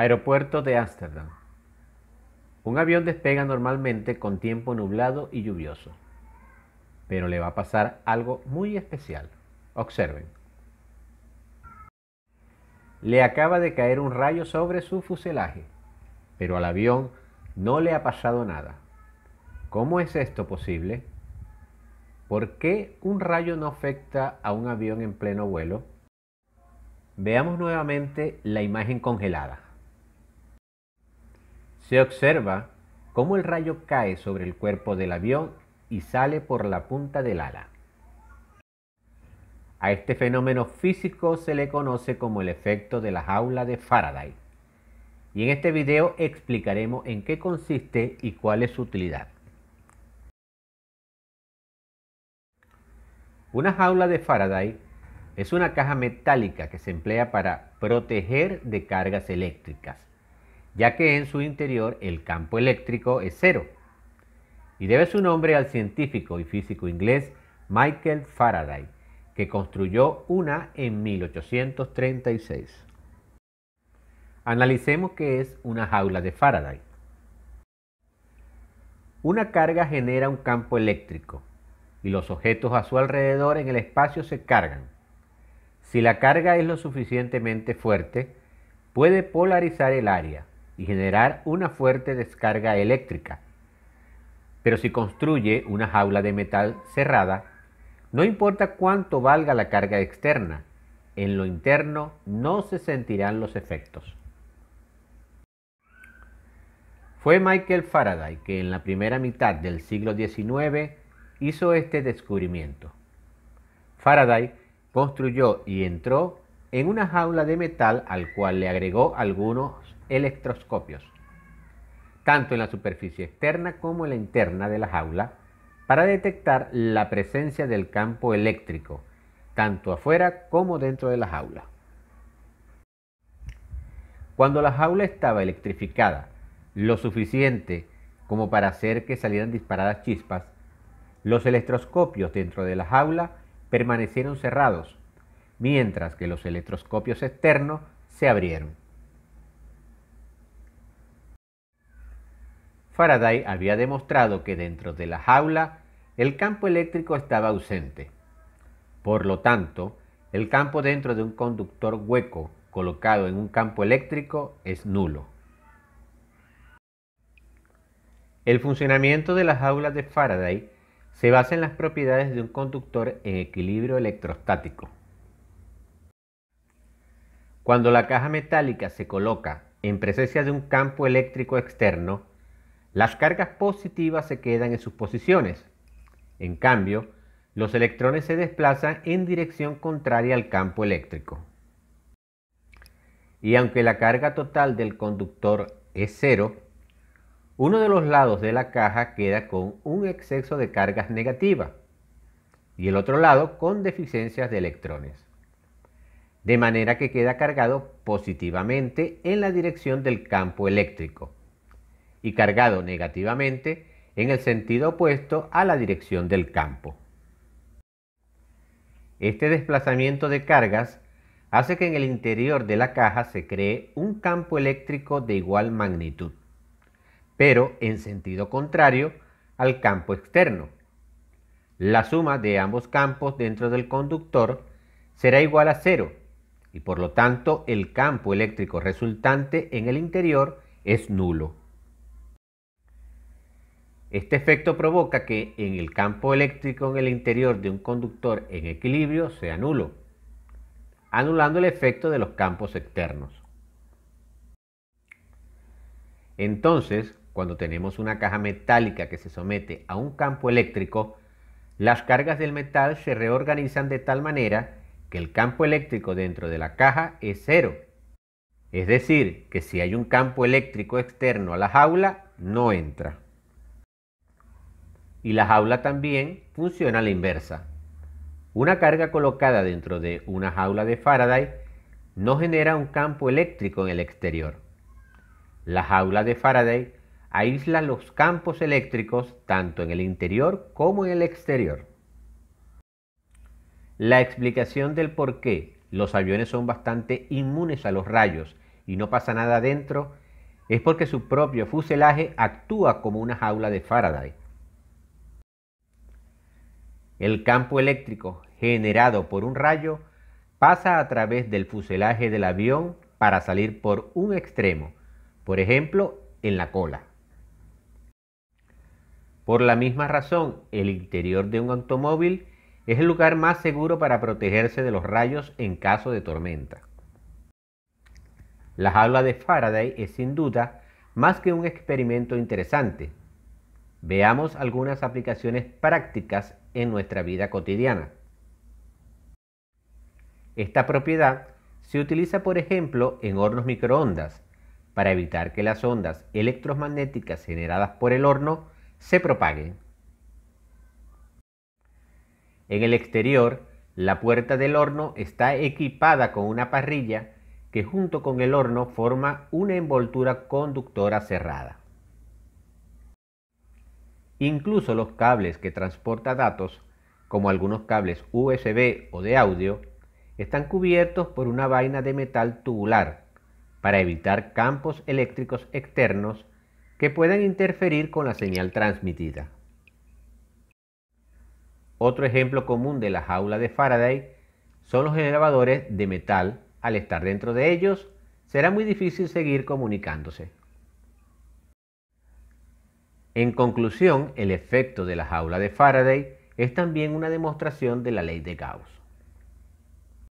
Aeropuerto de Ámsterdam. Un avión despega normalmente con tiempo nublado y lluvioso, pero le va a pasar algo muy especial. Observen. Le acaba de caer un rayo sobre su fuselaje, pero al avión no le ha pasado nada. ¿Cómo es esto posible? ¿Por qué un rayo no afecta a un avión en pleno vuelo? Veamos nuevamente la imagen congelada. Se observa cómo el rayo cae sobre el cuerpo del avión y sale por la punta del ala. A este fenómeno físico se le conoce como el efecto de la jaula de Faraday. Y en este video explicaremos en qué consiste y cuál es su utilidad. Una jaula de Faraday es una caja metálica que se emplea para proteger de cargas eléctricas ya que en su interior el campo eléctrico es cero. Y debe su nombre al científico y físico inglés Michael Faraday, que construyó una en 1836. Analicemos qué es una jaula de Faraday. Una carga genera un campo eléctrico y los objetos a su alrededor en el espacio se cargan. Si la carga es lo suficientemente fuerte, puede polarizar el área, y generar una fuerte descarga eléctrica. Pero si construye una jaula de metal cerrada, no importa cuánto valga la carga externa, en lo interno no se sentirán los efectos. Fue Michael Faraday que en la primera mitad del siglo XIX hizo este descubrimiento. Faraday construyó y entró en una jaula de metal al cual le agregó algunos electroscopios, tanto en la superficie externa como en la interna de la jaula, para detectar la presencia del campo eléctrico, tanto afuera como dentro de la jaula. Cuando la jaula estaba electrificada lo suficiente como para hacer que salieran disparadas chispas, los electroscopios dentro de la jaula permanecieron cerrados mientras que los electroscopios externos se abrieron. Faraday había demostrado que dentro de la jaula el campo eléctrico estaba ausente. Por lo tanto, el campo dentro de un conductor hueco colocado en un campo eléctrico es nulo. El funcionamiento de las jaulas de Faraday se basa en las propiedades de un conductor en equilibrio electrostático. Cuando la caja metálica se coloca en presencia de un campo eléctrico externo, las cargas positivas se quedan en sus posiciones. En cambio, los electrones se desplazan en dirección contraria al campo eléctrico. Y aunque la carga total del conductor es cero, uno de los lados de la caja queda con un exceso de cargas negativas y el otro lado con deficiencias de electrones de manera que queda cargado positivamente en la dirección del campo eléctrico y cargado negativamente en el sentido opuesto a la dirección del campo. Este desplazamiento de cargas hace que en el interior de la caja se cree un campo eléctrico de igual magnitud, pero en sentido contrario al campo externo. La suma de ambos campos dentro del conductor será igual a cero y por lo tanto el campo eléctrico resultante en el interior es nulo. Este efecto provoca que en el campo eléctrico en el interior de un conductor en equilibrio sea nulo, anulando el efecto de los campos externos. Entonces, cuando tenemos una caja metálica que se somete a un campo eléctrico, las cargas del metal se reorganizan de tal manera que el campo eléctrico dentro de la caja es cero. Es decir, que si hay un campo eléctrico externo a la jaula, no entra. Y la jaula también funciona a la inversa. Una carga colocada dentro de una jaula de Faraday no genera un campo eléctrico en el exterior. La jaula de Faraday aísla los campos eléctricos tanto en el interior como en el exterior. La explicación del por qué los aviones son bastante inmunes a los rayos y no pasa nada adentro es porque su propio fuselaje actúa como una jaula de Faraday. El campo eléctrico generado por un rayo pasa a través del fuselaje del avión para salir por un extremo, por ejemplo, en la cola. Por la misma razón, el interior de un automóvil es el lugar más seguro para protegerse de los rayos en caso de tormenta. La jaula de Faraday es sin duda más que un experimento interesante. Veamos algunas aplicaciones prácticas en nuestra vida cotidiana. Esta propiedad se utiliza, por ejemplo, en hornos microondas para evitar que las ondas electromagnéticas generadas por el horno se propaguen. En el exterior, la puerta del horno está equipada con una parrilla que junto con el horno forma una envoltura conductora cerrada. Incluso los cables que transporta datos, como algunos cables USB o de audio, están cubiertos por una vaina de metal tubular para evitar campos eléctricos externos que puedan interferir con la señal transmitida. Otro ejemplo común de la jaula de Faraday son los elevadores de metal. Al estar dentro de ellos, será muy difícil seguir comunicándose. En conclusión, el efecto de la jaula de Faraday es también una demostración de la ley de Gauss.